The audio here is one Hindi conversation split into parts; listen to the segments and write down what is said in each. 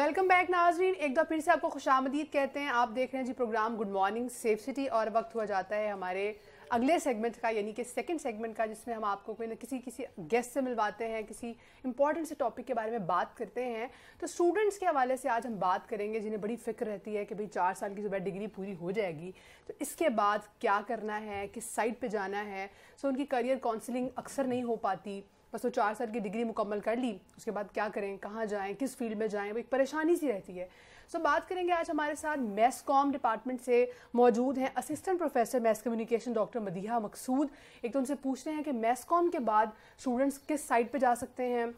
वेलकम बैक नाजरीन एक बार फिर से आपको खुश आमदीद कहते हैं आप देख रहे हैं Geo program good morning safe city और वक्त हुआ जाता है हमारे अगले सेगमेंट का यानी कि सेकंड सेगमेंट का जिसमें हम आपको कोई ना किसी किसी गेस्ट से मिलवाते हैं किसी इंपॉर्टेंट से टॉपिक के बारे में बात करते हैं तो स्टूडेंट्स के हवाले से आज हम बात करेंगे जिन्हें बड़ी फिक्र रहती है कि भाई चार साल की जो है डिग्री पूरी हो जाएगी तो इसके बाद क्या करना है किस साइड पर जाना है सो उनकी करियर काउंसिलिंग अक्सर नहीं हो पाती बस वो चार साल की डिग्री मुकम्मल कर ली उसके बाद क्या करें कहाँ जाएँ किस फील्ड में जाएँ वो एक परेशानी सी रहती है सो so, बात करेंगे आज हमारे साथ मैस कॉम डिपार्टमेंट से मौजूद हैं assistant professor mass communication doctor Madiha Maqsood एक तो उनसे पूछ रहे हैं कि मैस कॉम के बाद स्टूडेंट्स किस साइड पर जा सकते हैं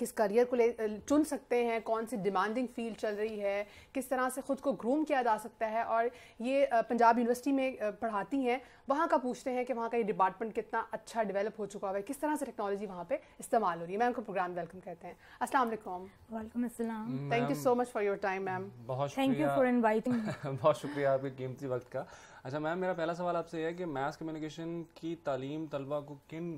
किस करियर को ले चुन सकते हैं कौन सी डिमांडिंग फील्ड चल रही है किस तरह से ख़ुद को ग्रूम किया जा सकता है और ये पंजाब यूनिवर्सिटी में पढ़ाती हैं वहाँ का पूछते हैं कि वहाँ का ये डिपार्टमेंट कितना अच्छा डेवलप हो चुका है किस तरह से टेक्नोलॉजी वहाँ पे इस्तेमाल हो रही है मैम को प्रोग्राम वेलकम कहते हैं असल वालेकुम thank you so much for your time ma'am बहुत थैंक यू फॉर इन्वाइटिंग बहुत शुक्रिया आपके कीमती वक्त का अच्छा मैम मेरा पहला सवाल आपसे है कि मैथ्स कम्युनिकेशन की तालीम तलबा को किन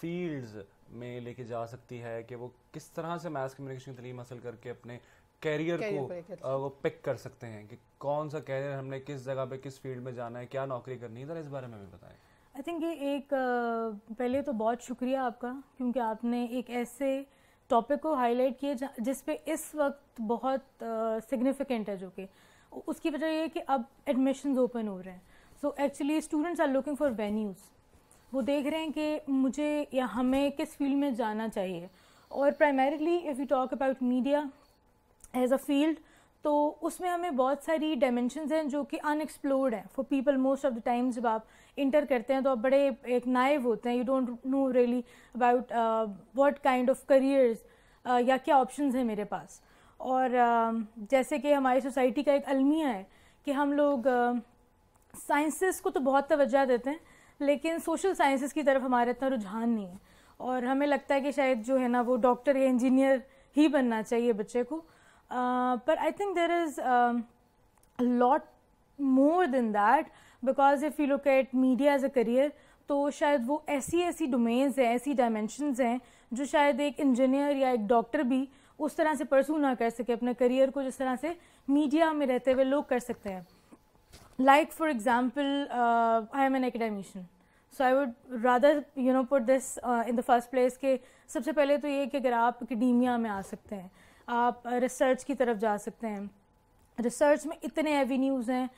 फील्ड्स में लेके जा सकती है कि वो किस तरह से मैथ्स कम्युनिकेशन की तलीम हासिल करके अपने कैरियर को वो पिक कर सकते हैं कि कौन सा कैरियर हमने किस जगह पे किस फील्ड में जाना है क्या नौकरी करनी है इस बारे में भी बताएं आई थिंक ये एक पहले तो बहुत शुक्रिया आपका क्योंकि आपने एक ऐसे टॉपिक को हाईलाइट किया जिस पे इस वक्त बहुत सिग्निफिकेंट है जो कि उसकी वजह ये है कि अब एडमिशन ओपन हो रहे हैं so actually students are looking for venues वो देख रहे हैं कि मुझे या हमें किस फील्ड में जाना चाहिए और primarily if you talk about media as a field तो उसमें हमें बहुत सारी डायमेंशनस हैं जो कि अनएक्सप्लोर्ड हैं for people most of the time जब आप इंटर करते हैं तो आप बड़े एक नाइव होते हैं you don't know really about what kind of careers या क्या ऑप्शन हैं मेरे पास और uh, जैसे कि हमारी सोसाइटी का एक अलमिया है कि हम लोग साइंसेस uh, को तो बहुत तोज्जा देते हैं लेकिन सोशल साइंसेस की तरफ हमारा इतना रुझान नहीं है और हमें लगता है कि शायद जो है ना वो डॉक्टर या इंजीनियर ही बनना चाहिए बच्चे को पर I think there is lot more than that because if you look at media as a career तो शायद वो ऐसी ऐसी डोमेन्स हैं ऐसी डायमेंशनज हैं जो शायद एक इंजीनियर या एक डॉक्टर भी उस तरह से परसू ना कर सके अपने करियर को जिस तरह से मीडिया में रहते हुए लोग कर सकते हैं like for example I am an academician so I would rather you know put this in the first place के सबसे पहले तो ये कि अगर आप एकेडीमिया में आ सकते हैं आप रिसर्च uh, की तरफ जा सकते हैं रिसर्च में इतने एवेन्यूज़ हैं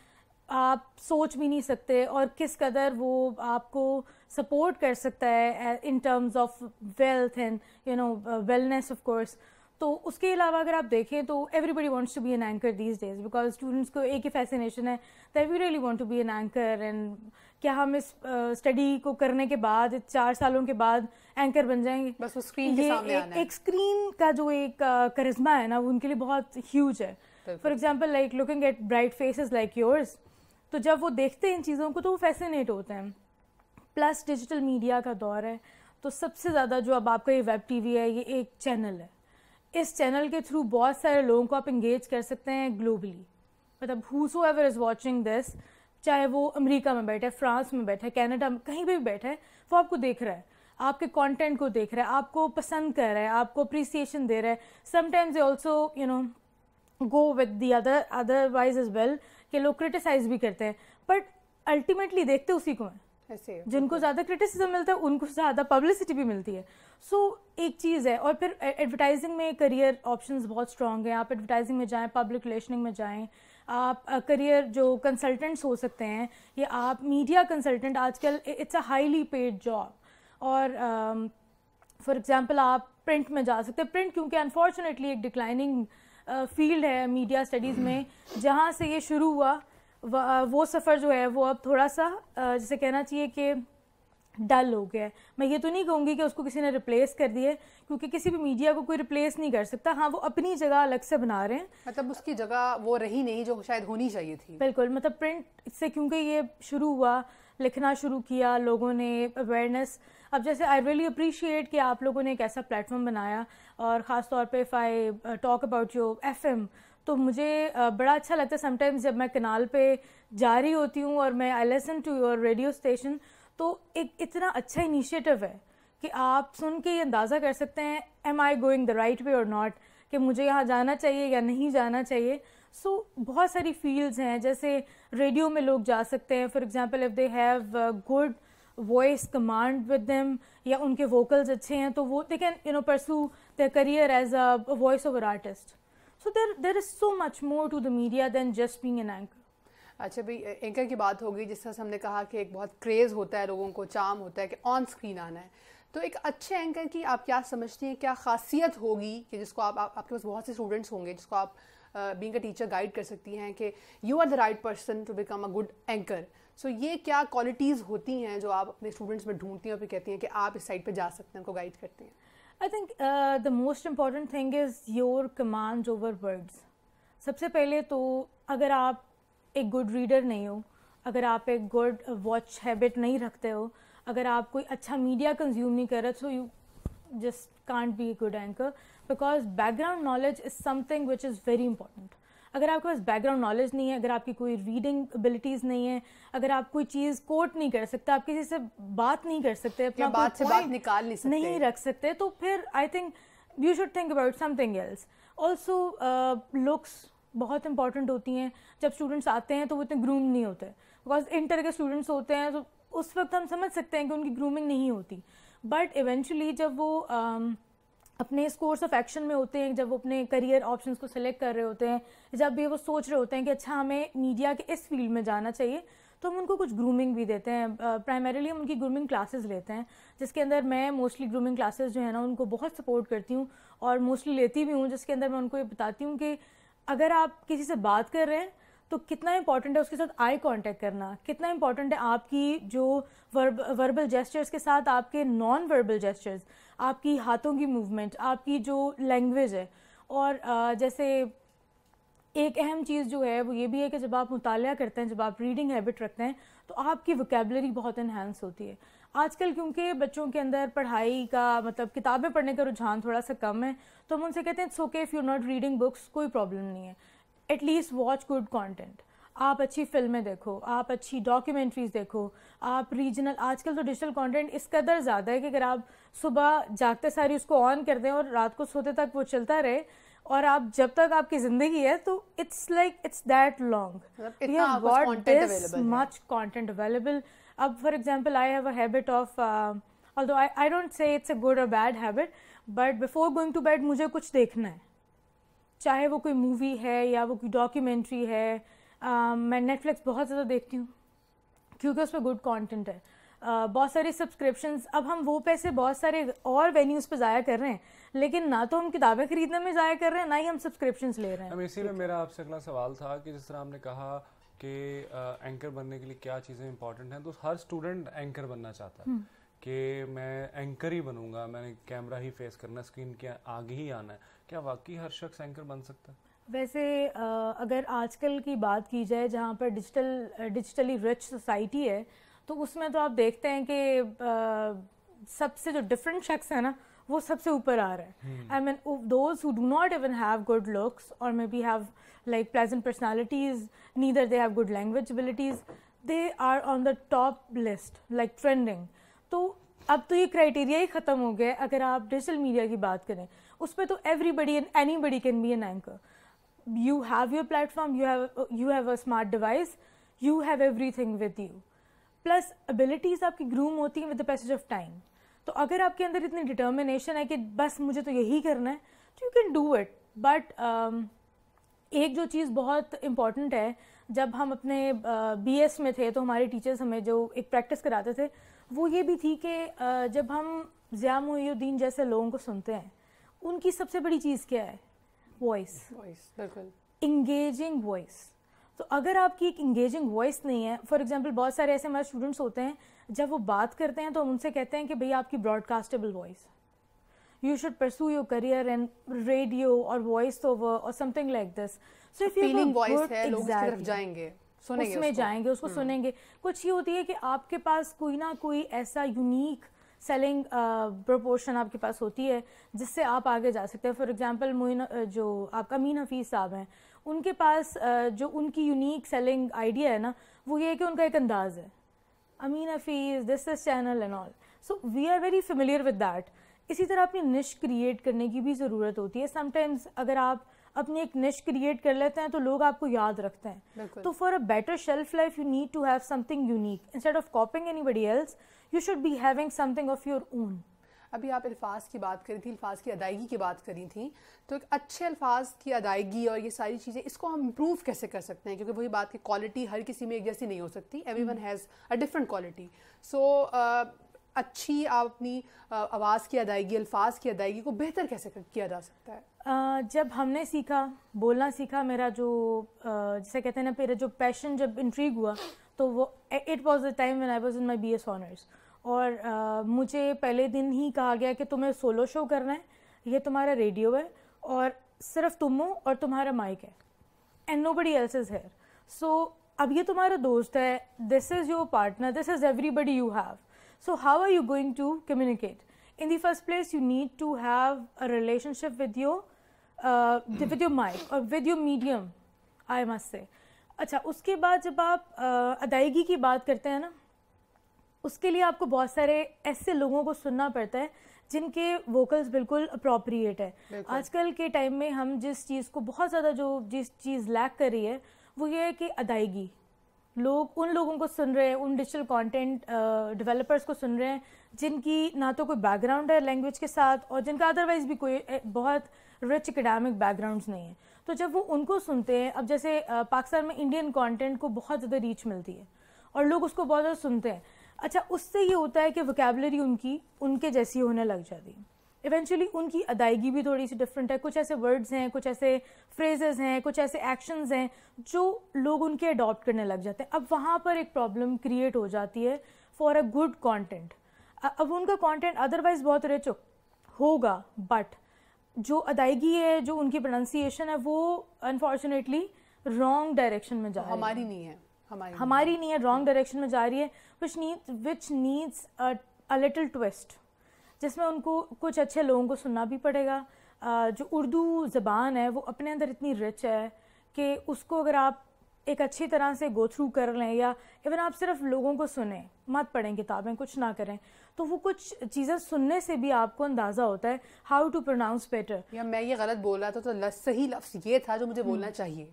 आप सोच भी नहीं सकते और किस कदर वो आपको सपोर्ट कर सकता है in terms of wealth and you know wellness of course तो उसके अलावा अगर आप देखें तो everybody wants to be an anchor these days because students को एक ही फैसिनेशन है that we really want to be an anchor and क्या हम इस स्टडी uh, को करने के बाद चार सालों के बाद एंकर बन जाएंगे बस उस स्क्रीन के सामने आना एक स्क्रीन का जो एक करिश्मा uh, है ना वो उनके लिए बहुत ह्यूज है for example like looking at bright faces like yours तो जब वो देखते हैं इन चीज़ों को तो वो फैसिनेट होते हैं प्लस डिजिटल मीडिया का दौर है तो सबसे ज़्यादा जो अब आपका ये वेब टी है ये एक चैनल है इस चैनल के थ्रू बहुत सारे लोगों को आप इंगेज कर सकते हैं ग्लोबली मतलब who so ever is watching this चाहे वो अमेरिका में बैठे फ्रांस में बैठे कनाडा में कहीं भी बैठे वो आपको देख रहा है आपके कंटेंट को देख रहा है आपको पसंद कर रहा है आपको अप्रिसिएशन दे रहा है sometimes also you know go with the other otherwise is well के लोग क्रिटिसाइज भी करते हैं बट अल्टीमेटली देखते उसी को हैं जिनको ज़्यादा क्रिटिसिज्म मिलता है उनको ज़्यादा पब्लिसिटी भी मिलती है सो so, एक चीज़ है और फिर एडवर्टाइजिंग में करियर ऑप्शन बहुत स्ट्रांग हैं आप एडवर्टाइजिंग में जाएं पब्लिक रिलेशनिंग में जाएं आप करियर जो कंसल्टेंट्स हो सकते हैं या आप मीडिया कंसल्टेंट आजकल it's a highly paid job और फॉर um, एग्ज़ाम्पल आप प्रिंट में जा सकते हैं प्रिंट क्योंकि अनफॉर्चुनेटली एक डिक्लाइनिंग फील्ड uh, है मीडिया स्टडीज़ में जहाँ से ये शुरू हुआ वो सफ़र जो है वो अब थोड़ा सा जैसे कहना चाहिए कि डल हो गया है मैं ये तो नहीं कहूँगी कि उसको किसी ने रिप्लेस कर दिया क्योंकि किसी भी मीडिया को कोई रिप्लेस नहीं कर सकता हाँ वो अपनी जगह अलग से बना रहे हैं मतलब उसकी जगह वो रही नहीं जो शायद होनी चाहिए थी बिल्कुल मतलब प्रिंट से क्योंकि ये शुरू हुआ लिखना शुरू किया लोगों ने अवेयरनेस अब जैसे आई रियली अप्रिशिएट कि आप लोगों ने एक ऐसा प्लेटफॉर्म बनाया और ख़ास तौर पर if I talk about your F तो मुझे बड़ा अच्छा लगता है समटाइम्स जब मैं किनाल पे जा रही होती हूँ और मैं I listen to your radio station तो एक इतना अच्छा इनिशिएटिव है कि आप सुन के ये अंदाज़ा कर सकते हैं am I going the right way और नॉट कि मुझे यहाँ जाना चाहिए या नहीं जाना चाहिए सो so, बहुत सारी फील्ड्स हैं जैसे रेडियो में लोग जा सकते हैं for example if they have good voice command with them या उनके वोकल्स अच्छे हैं तो वो they can you know pursue the career as a voice over artist so there there is so much more to the media than just being an anchor अच्छा भाई एंकर की बात हो गई जिस तरह से हमने कहा कि एक बहुत क्रेज़ होता है लोगों को चाम होता है कि ऑन स्क्रीन आना है तो एक अच्छे एंकर की आप क्या समझती हैं क्या खासियत होगी कि जिसको आप, आप आपके पास बहुत से स्टूडेंट्स होंगे जिसको आप बींग अ टीचर गाइड कर सकती हैं कि you are the right person to become a good anchor so ये क्या क्वालिटीज़ होती हैं जो आप अपने स्टूडेंट्स में ढूंढती हैं और फिर कहती हैं कि आप इस साइड पर जा सकते हैं उनको गाइड करती हैं I think the most important thing is your command over words सबसे पहले तो अगर आप एक गुड रीडर नहीं हो अगर आप एक गुड वॉच हैबिट नहीं रखते हो अगर आप कोई अच्छा मीडिया कंज्यूम नहीं कर रहे so you just can't be a good anchor because background knowledge is something which is very important अगर आपके पास बैकग्राउंड नॉलेज नहीं है अगर आपकी कोई रीडिंग एबिलिटीज़ नहीं है अगर आप कोई चीज़ कोट नहीं कर सकते आप किसी से बात नहीं कर सकते अपना बात से बात निकाल नहीं सकते नहीं रख सकते तो फिर I think you should think about something else also looks बहुत इंपॉर्टेंट होती हैं जब स्टूडेंट्स आते हैं तो वो इतने ग्रूम नहीं होते बिकॉज इंटर के स्टूडेंट्स होते हैं तो उस वक्त हम समझ सकते हैं कि उनकी ग्रूमिंग नहीं होती बट इवेंचुअली जब वो um, अपने इस कोर्स ऑफ एक्शन में होते हैं जब वो अपने करियर ऑप्शंस को सिलेक्ट कर रहे होते हैं जब भी वो सोच रहे होते हैं कि अच्छा हमें मीडिया के इस फील्ड में जाना चाहिए तो हम उनको कुछ ग्रूमिंग भी देते हैं प्राइमरीली हम उनकी ग्रूमिंग क्लासेस लेते हैं जिसके अंदर मैं मोस्टली ग्रूमिंग क्लासेस जो है ना उनको बहुत सपोर्ट करती हूँ और मोस्टली लेती भी हूँ जिसके अंदर मैं उनको ये बताती हूँ कि अगर आप किसी से बात कर रहे हैं तो कितना इंपॉर्टेंट है उसके साथ आई कांटेक्ट करना कितना इंपॉर्टेंट है आपकी जो वर्ब वर्बल जेस्चर्स के साथ आपके नॉन वर्बल जेस्चर्स आपकी हाथों की मूवमेंट आपकी जो लैंग्वेज है और जैसे एक अहम चीज़ जो है वो ये भी है कि जब आप मुताल करते हैं जब आप रीडिंग हैबिट रखते हैं तो आपकी वोकेबलरी बहुत इन्हेंस होती है आजकल क्योंकि बच्चों के अंदर पढ़ाई का मतलब किताबें पढ़ने का रुझान थोड़ा सा कम है तो हम उनसे कहते हैं it's okay if you not reading books कोई प्रॉब्लम नहीं है एटलीस्ट वॉच गुड कॉन्टेंट आप अच्छी फिल्में देखो आप अच्छी डॉक्यूमेंट्रीज देखो आप रीजनल आजकल तो डिजिटल कंटेंट इस कदर ज़्यादा है कि अगर आप सुबह जागते सारी उसको ऑन कर दें और रात को सोते तक वो चलता रहे और आप जब तक आपकी जिंदगी है तो it's like it's that long we have much content available अब for example I have a habit of I I don't say it's a good और bad habit but before going to bed मुझे कुछ देखना है चाहे वो कोई मूवी है या वो कोई डॉक्यूमेंट्री है आ, मैं नेटफ्लिक्स बहुत ज़्यादा देखती हूँ क्योंकि उस पर गुड कॉन्टेंट है बहुत सारे सब्सक्रिप्शन अब हम वो पैसे बहुत सारे और वेन्यूज़ पे ज़ाया कर रहे हैं लेकिन ना तो हम किताबें खरीदने में ज़ाया कर रहे हैं ना ही हम सब्सक्रिप्शन ले रहे हैं इसी में मेरा आपसे अगला सवाल था कि जिस तरह हमने कहा कि एंकर बनने के लिए क्या चीज़ें इंपॉर्टेंट हैं तो हर स्टूडेंट एंकर बनना चाहता है हम्म। कि मैं एंकर ही बनूंगा मैंने कैमरा ही फेस करना स्क्रीन के आगे ही आना है क्या वाकई हर शख्स एंकर बन सकता है वैसे अगर आजकल की बात की जाए जहाँ पर डिजिटल डिजिटली रिच सोसाइटी है तो उसमें तो आप देखते हैं कि सबसे जो डिफरेंट शख्स है ना वो सबसे ऊपर आ रहा है I mean those who do not even have good looks और maybe have like present personalities neither they have good language abilities they are on the top list like trending तो अब तो ये क्राइटेरिया ही ख़त्म हो गया है अगर आप डिजिटल मीडिया की बात करें उस पर तो everybody and anybody can be an anchor you have your platform you have you have a smart device you have everything with you plus abilities आपकी ग्रूम होती हैं with the passage of time तो अगर आपके अंदर इतनी डिटर्मिनेशन है कि बस मुझे तो यही करना है तो you can do it but एक जो चीज़ बहुत इम्पॉर्टेंट है जब हम अपने बी uh, में थे तो हमारे टीचर्स हमें जो एक प्रैक्टिस कराते थे वो ये भी थी कि जब हम ज़िया मुद्दीन जैसे लोगों को सुनते हैं उनकी सबसे बड़ी चीज़ क्या है वॉइस वॉइस बिल्कुल इंगेजिंग वॉइस तो अगर आपकी एक इंगेजिंग वॉइस नहीं है फॉर एग्जाम्पल बहुत सारे ऐसे हमारे स्टूडेंट्स होते हैं जब वो बात करते हैं तो हम उनसे कहते हैं कि भई आपकी broadcastable voice you should pursue your career in radio और voice or something like this. So if you have a voice good, तरफ जाएंगे उसमें जाएंगे उसको हम्म। सुनेंगे कुछ ये होती है कि आपके पास कोई ना कोई ऐसा यूनिक सेलिंग प्रपोर्शन आपके पास होती है जिससे आप आगे जा सकते हैं फॉर एग्जांपल मोइन जो आपका अमीन हफीज़ साहब हैं उनके पास जो उनकी यूनिक सेलिंग आइडिया है ना वो ये है कि उनका एक अंदाज़ है Amin Hafeez this is channel and all so we are very familiar with that इसी तरह अपनी निश क्रिएट करने की भी ज़रूरत होती है समटाइम्स अगर आप अपनी एक निश क्रिएट कर लेते हैं तो लोग आपको याद रखते हैं तो for a better shelf life you need to have something unique instead of copying body else you should be having something of your own अभी आप अल्फाज की बात करी थी अल्फाज की अदायगी की बात करी थी तो एक अच्छे अल्फाज की अदायगी और ये सारी चीज़ें इसको हम इम्प्रूव कैसे कर सकते हैं क्योंकि वही बात की क्वालिटी हर किसी में एक जैसी नहीं हो सकती everyone has a different quality so अच्छी आप अपनी आवाज़ की अदायगी अल्फाज की अदायगी को बेहतर कैसे किया जा सकता है जब हमने सीखा बोलना सीखा मेरा जो जैसे कहते हैं ना मेरा जो पैशन जब इंट्रीग हुआ तो वो it was the time when I was in my B S honours और आ, मुझे पहले दिन ही कहा गया कि तुम्हें सोलो शो करना है ये तुम्हारा रेडियो है और सिर्फ तुम हो और तुम्हारा माइक है and nobody else is here so अब ये तुम्हारा दोस्त है this is your partner this is everybody you have So, how are you going to communicate? In the first place, you need to have a relationship with your uh, with your mic or with your medium, I must say. अच्छा उसके बाद जब आप uh, अदायगी की बात करते हैं ना उसके लिए आपको बहुत सारे ऐसे लोगों को सुनना पड़ता है जिनके वोकल्स बिल्कुल अप्रोप्रिएट है आजकल के टाइम में हम जिस चीज़ को बहुत ज़्यादा जो जिस चीज़ लैक कर रही है वो ये है कि अदायगी लोग उन लोगों को सुन रहे हैं उन डिजिटल कंटेंट डेवलपर्स को सुन रहे हैं जिनकी ना तो कोई बैकग्राउंड है लैंग्वेज के साथ और जिनका अदरवाइज़ भी कोई बहुत रिच एकेडमिक बैकग्राउंड्स नहीं है तो जब वो उनको सुनते हैं अब जैसे पाकिस्तान में इंडियन कंटेंट को बहुत ज़्यादा रीच मिलती है और लोग उसको बहुत ज़्यादा सुनते हैं अच्छा उससे ये होता है कि वोकेबलरी उनकी उनके जैसी होने लग जाती है इवेंचुअली उनकी अदायगी भी थोड़ी सी डिफरेंट है कुछ ऐसे वर्ड्स हैं कुछ ऐसे फ्रेजेस हैं कुछ ऐसे एक्शंस हैं जो लोग उनके अडॉप्ट करने लग जाते हैं अब वहाँ पर एक प्रॉब्लम क्रिएट हो जाती है फॉर अ गुड कॉन्टेंट अब उनका कॉन्टेंट अदरवाइज बहुत रिच होगा बट जो अदायगी है जो उनकी प्रोनाउंसिएशन है वो अनफॉर्चुनेटली रॉन्ग डायरेक्शन में जा रही है हमारी नहीं है हमारी हमारी नहीं है रॉन्ग डायरेक्शन में जा रही है which needs which needs a little twist जिसमें उनको कुछ अच्छे लोगों को सुनना भी पड़ेगा जो उर्दू ज़बान है वो अपने अंदर इतनी रिच है कि उसको अगर आप एक अच्छी तरह से गो थ्रू कर लें या इवन आप सिर्फ लोगों को सुने मत पढ़ें किताबें कुछ ना करें तो वो कुछ चीज़ें सुनने से भी आपको अंदाज़ा होता है हाउ टू प्रोनाउंस बेटर या मैं ये गलत बोल रहा था तो सही लफ्ज़ ये था जो मुझे हम्म। बोलना चाहिए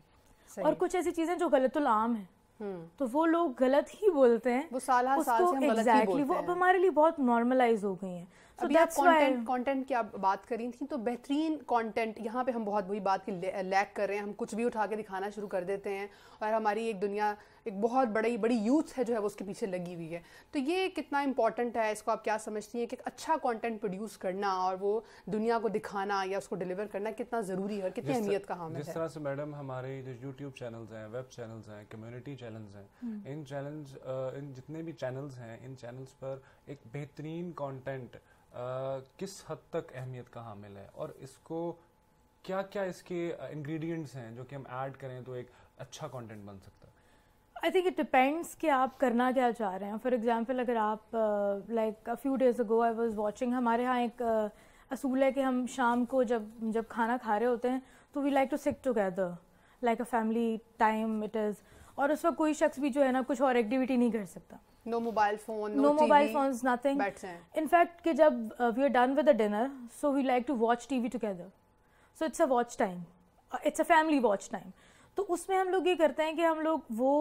और कुछ ऐसी चीज़ें जो आम तो है हम्म। तो वो लोग गलत ही बोलते हैं वो साल हर साल से हम exactly, गलत ही बोलते वो अब हमारे लिए बहुत नॉर्मलाइज हो गई हैं So अभी आप कंटेंट कंटेंट की आप बात करी थी तो बेहतरीन कंटेंट यहाँ पे हम बहुत वही बात की लैक कर रहे हैं हम कुछ भी उठा के दिखाना शुरू कर देते हैं और हमारी एक दुनिया एक बहुत बड़ी बड़ी यूथ है जो है वो उसके पीछे लगी हुई है तो ये कितना इंपॉर्टेंट है इसको आप क्या समझती हैं कि एक अच्छा कॉन्टेंट प्रोड्यूस करना और वो दुनिया को दिखाना या उसको डिलीवर करना कितना ज़रूरी है कितनी अहमियत का हामिल है जिस तरह से मैडम हमारे जो यूट्यूब चैनल्स हैं वेब चैनल्स हैं कम्युनिटी चैनल्स हैं हम्म। इन चैनल्स इन जितने भी चैनल्स हैं इन चैनल्स पर एक बेहतरीन कॉन्टेंट किस हद तक अहमियत का हामिल है और इसको क्या क्या इसके इंग्रेडिएंट्स हैं जो कि हम ऐड करें तो एक अच्छा कंटेंट बन सकता है आई थिंक इट डिपेंड्स कि आप करना क्या चाह रहे हैं फॉर एग्ज़ाम्पल अगर आप like a few days ago I was watching हमारे यहाँ एक uh, असूल है कि हम शाम को जब जब खाना खा रहे होते हैं तो we like to sit together like a family time it is और उस वक्त कोई शख्स भी जो है ना कुछ और एक्टिविटी नहीं कर सकता no mobile phone no mobile phone nothing in fact कि जब we are done with a dinner so we like to watch T V together so it's a watch time it's a family watch time तो उसमें हम लोग ये करते हैं कि हम लोग वो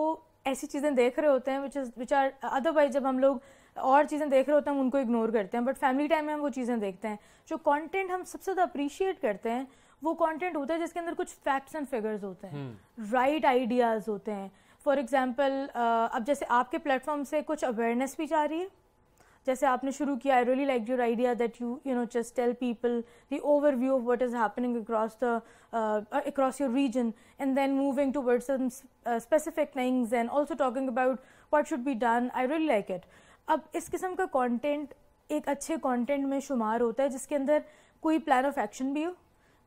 ऐसी चीज़ें देख रहे होते हैं which is which are otherwise जब हम लोग और चीज़ें देख रहे होते हैं हम उनको इग्नोर करते हैं बट फैमिली टाइम में हम वो चीज़ें देखते हैं जो कॉन्टेंट हम सबसे ज़्यादा अप्रिशिएट करते हैं वो कॉन्टेंट होता है जिसके अंदर कुछ फैक्ट्स एंड फिगर्स होते हैं राइट hmm. आइडियाज़ right होते हैं फॉर एग्जाम्पल uh, अब जैसे आपके प्लेटफॉर्म से कुछ अवेयरनेस भी जा रही है जैसे आपने शुरू किया I really like your idea that you you know just tell people the overview of what is happening across the across your region and then moving to some specific things and also talking about what should be done I really like it अब इस किस्म का कॉन्टेंट एक अच्छे कॉन्टेंट में शुमार होता है जिसके अंदर कोई प्लान ऑफ एक्शन भी हो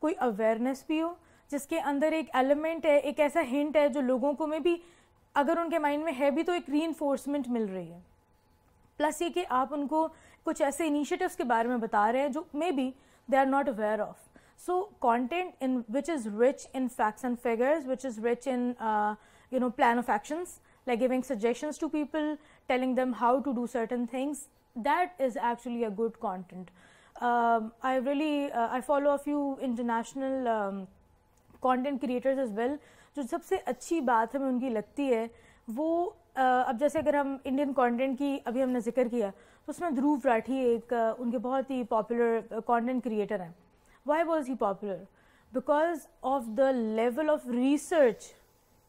कोई अवेयरनेस भी हो जिसके अंदर एक एलिमेंट है एक ऐसा हिंट है जो लोगों को में भी अगर उनके माइंड में है भी तो एक री मिल रही है प्लस ये कि आप उनको कुछ ऐसे इनिशिएटिव्स के बारे में बता रहे हैं जो maybe they are not aware of so content in which is rich in facts and figures which is rich in you know plan of actions like giving suggestions to people telling them how to do certain things that is actually a good content I really I follow a few international content creators as well जो सबसे अच्छी बात हमें उनकी लगती है वो अब जैसे अगर हम इंडियन कंटेंट की अभी हमने जिक्र किया तो उसमें ध्रुव राठी एक उनके बहुत ही पॉपुलर कंटेंट क्रिएटर हैं why was he popular because of the level of research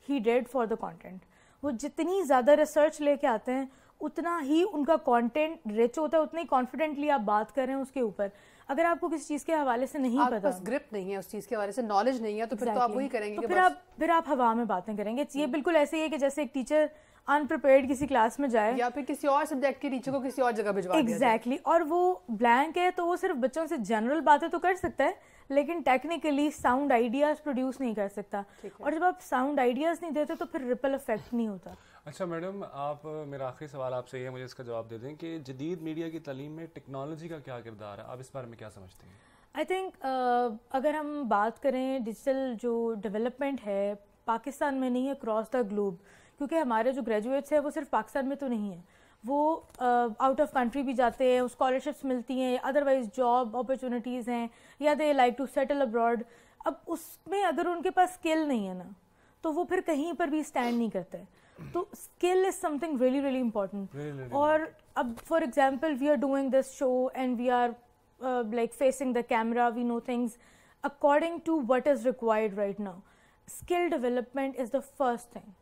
he did for the content वो जितनी ज़्यादा रिसर्च लेके आते हैं उतना ही उनका कंटेंट रिच होता है उतना ही कॉन्फिडेंटली आप बात कर रहे हैं उसके ऊपर अगर आपको किसी चीज़ के हवाले से नहीं पता पास ग्रिप नहीं है उस चीज़ के हवाले से नॉलेज नहीं है तो exactly. फिर तो आप वही करेंगे तो फिर आप फिर आप हवा में बातें करेंगे ये हम्म। बिल्कुल ऐसे ही है कि जैसे एक टीचर अनप्रिपेयर्ड किसी क्लास में जाए या फिर किसी और सब्जेक्ट के टीचर को किसी और जगह भिजवा एग्जैक्टली और वो ब्लैंक है तो वो सिर्फ बच्चों से जनरल बातें तो कर सकता है लेकिन टेक्निकली साउंड आइडियाज प्रोड्यूस नहीं कर सकता और जब आप साउंड आइडियाज नहीं देते तो फिर रिपल इफेक्ट नहीं होता अच्छा मैडम आप मेरा आखिरी सवाल आपसे ये है मुझे इसका जवाब दे दें कि जदीद मीडिया की तलीम में टेक्नोलॉजी का क्या किरदार है आप इस बारे में क्या समझते हैं आई थिंक uh, अगर हम बात करें डिजिटल जो डेवलपमेंट है पाकिस्तान में नहीं है क्रॉस द ग्लोब क्योंकि हमारे जो ग्रेजुएट्स हैं वो सिर्फ पाकिस्तान में तो नहीं है वो आउट ऑफ कंट्री भी जाते हैं स्कॉलरशिप्स मिलती हैं अदरवाइज जॉब अपॉर्चुनिटीज़ हैं या they like to settle abroad अब उसमें अगर उनके पास स्किल नहीं है ना तो वो फिर कहीं पर भी स्टैंड नहीं करते तो skill is something really really important और अब for example we are doing this show and we are like facing the camera we know things according to what is required right now skill development is the first thing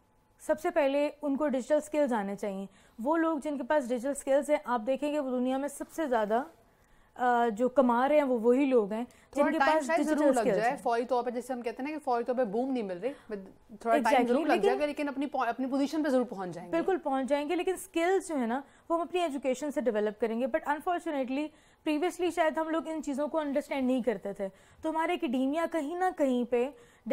सबसे पहले उनको डिजिटल स्किल्स आने चाहिए वो लोग जिनके पास डिजिटल स्किल्स हैं आप देखेंगे वो दुनिया में सबसे ज़्यादा जो कमा रहे हैं वो वही लोग हैं जिनके पास डिजिटल स्किल्स हैं फौरी तौर पर जैसे हम कहते हैं ना कि फौरी तौर पर बूम नहीं मिल रही थोड़ा टाइम जरूर लग जाएगा लेकिन अपनी अपनी पोजीशन पर जरूर पहुंच जाएंगे बिल्कुल पहुंच जाएंगे लेकिन स्किल्स जो है ना वो हम अपनी एजुकेशन से डेवलप करेंगे बट अनफॉर्चुनेटली प्रीवियसली शायद हम लोग इन चीज़ों को अंडरस्टैंड नहीं करते थे तो हमारे एकडीमिया कहीं ना कहीं पे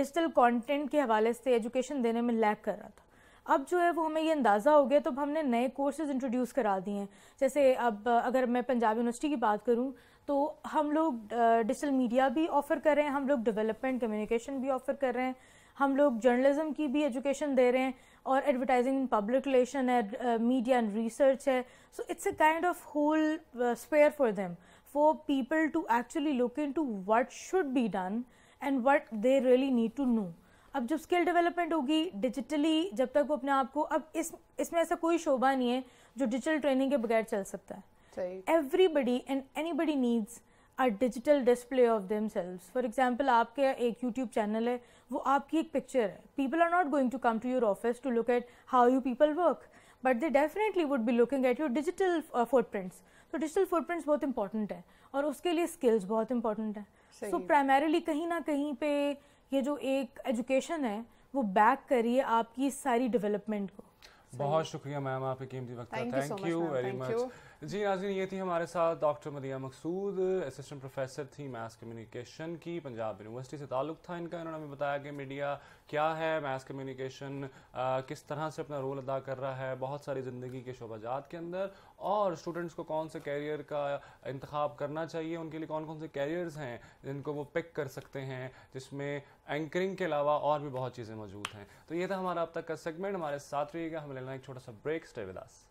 डिजिटल कॉन्टेंट के हवाले से एजुकेशन देने में लैक कर रहा था अब जो है वो हमें ये अंदाज़ा हो गया तो अब हमने नए कोर्सेज इंट्रोड्यूस करा दिए हैं जैसे अब अगर मैं पंजाब यूनिवर्सिटी की बात करूँ तो हम लोग डिजिटल मीडिया भी ऑफ़र कर रहे हैं हम लोग डेवलपमेंट कम्युनिकेशन भी ऑफ़र कर रहे हैं हम लोग जर्नलिज्म की भी एजुकेशन दे रहे हैं और एडवर्टाइजिंग इन पब्लिक रिलेशन है मीडिया एंड रिसर्च है so it's a kind of whole sphere for them for people to actually look into what should be done and what they really need to know अब जब स्किल डेवलपमेंट होगी डिजिटली जब तक वो अपने आप को अब इस इसमें ऐसा कोई शोभा नहीं है जो डिजिटल ट्रेनिंग के बगैर चल सकता है everybody and anybody needs a digital display of themselves for example आपके एक यूट्यूब चैनल है वो आपकी एक पिक्चर है people are not going to come to your office to look at how you people work but they definitely would be looking at your digital footprints तो डिजिटल फुटप्रिंट्स बहुत इंपॉर्टेंट है और उसके लिए स्किल्स बहुत इंपॉर्टेंट है सो प्राइमरीली कहीं ना कहीं पे ये जो एक एजुकेशन है वो बैक करिए आपकी सारी डेवलपमेंट को बहुत शुक्रिया मैम आपके कीमती वक्त थैंक यू वेरी मच जी नाजरीन ये थी हमारे साथ doctor Madiya Maqsood assistant professor थी मैथ्स कम्युनिकेशन की पंजाब यूनिवर्सिटी से ताल्लुक़ था इनका इन्होंने हमें बताया कि मीडिया क्या है मैथ्स कम्युनिकेशन किस तरह से अपना रोल अदा कर रहा है बहुत सारी ज़िंदगी के शोबाजात के अंदर और स्टूडेंट्स को कौन से कैरियर का इंतखब करना चाहिए उनके लिए कौन कौन से कैरियर्स हैं जिनको वो पिक कर सकते हैं जिसमें एंकरिंग के अलावा और भी बहुत चीज़ें मौजूद हैं तो ये था हमारा अब तक का सेगमेंट हमारे साथ रहिएगा हमें लेना एक छोटा सा ब्रेक स्टेविदास